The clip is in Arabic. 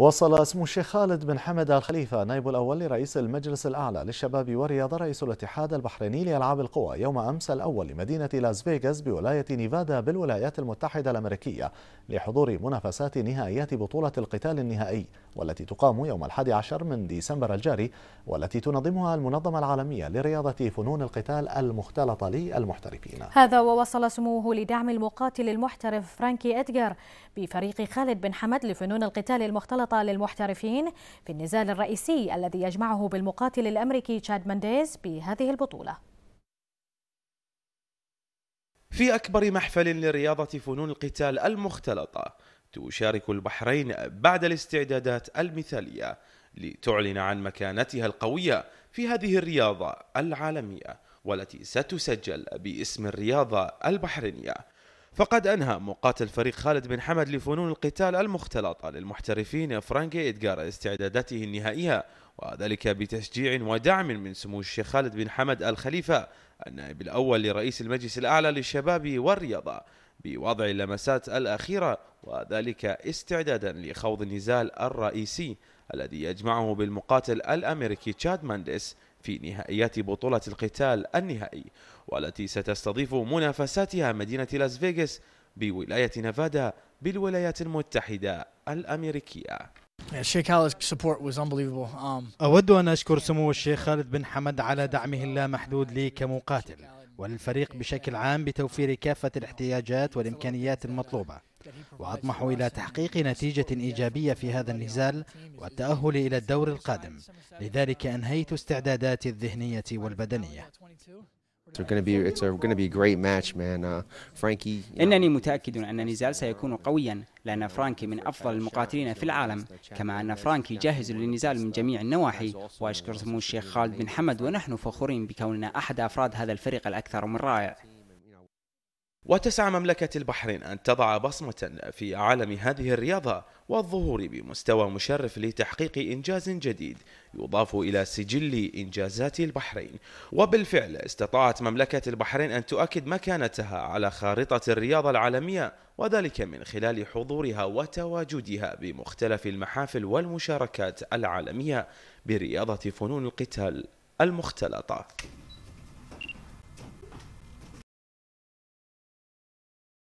وصل اسم الشيخ خالد بن حمد الخليفة نائب الأول لرئيس المجلس الأعلى للشباب والرياضة رئيس الاتحاد البحريني لألعاب القوى يوم أمس الأول لمدينة لاس فيغاس بولاية نيفادا بالولايات المتحدة الأمريكية لحضور منافسات نهائيات بطولة القتال النهائي والتي تقام يوم الحادي عشر من ديسمبر الجاري والتي تنظمها المنظمة العالمية لرياضة فنون القتال المختلطة للمحترفين هذا ووصل سموه لدعم المقاتل المحترف فرانكي أدجار بفريق خالد بن حمد لفنون القتال المختلطة الوسطى للمحترفين في النزال الرئيسي الذي يجمعه بالمقاتل الأمريكي تشاد مانديز بهذه البطولة في أكبر محفل لرياضة فنون القتال المختلطة تشارك البحرين بعد الاستعدادات المثالية لتعلن عن مكانتها القوية في هذه الرياضة العالمية والتي ستسجل باسم الرياضة البحرينية فقد أنهى مقاتل فريق خالد بن حمد لفنون القتال المختلطة للمحترفين فرانكي إدغار استعداداته النهائية وذلك بتشجيع ودعم من سمو الشيخ خالد بن حمد الخليفة النائب الأول لرئيس المجلس الأعلى للشباب والرياضة بوضع اللمسات الأخيرة وذلك استعدادا لخوض النزال الرئيسي الذي يجمعه بالمقاتل الأمريكي تشاد مانديس في نهائيات بطولة القتال النهائي والتي ستستضيف منافساتها مدينة لاس فيغاس بولاية نفادا بالولايات المتحدة الأمريكية um, أود أن أشكر سمو الشيخ خالد بن حمد على دعمه اللامحدود لي كمقاتل وللفريق بشكل عام بتوفير كافة الاحتياجات والإمكانيات المطلوبة وأطمح إلى تحقيق نتيجة إيجابية في هذا النزال والتأهل إلى الدور القادم لذلك أنهيت استعداداتي الذهنية والبدنية إنني متأكد أن النزال سيكون قويا لأن فرانكي من أفضل المقاتلين في العالم كما أن فرانكي جاهز للنزال من جميع النواحي وأشكر سمو الشيخ خالد بن حمد ونحن فخورين بكوننا أحد أفراد هذا الفريق الأكثر من رائع وتسعى مملكة البحرين أن تضع بصمة في عالم هذه الرياضة والظهور بمستوى مشرف لتحقيق إنجاز جديد يضاف إلى سجل إنجازات البحرين وبالفعل استطاعت مملكة البحرين أن تؤكد مكانتها على خارطة الرياضة العالمية وذلك من خلال حضورها وتواجدها بمختلف المحافل والمشاركات العالمية برياضة فنون القتال المختلطة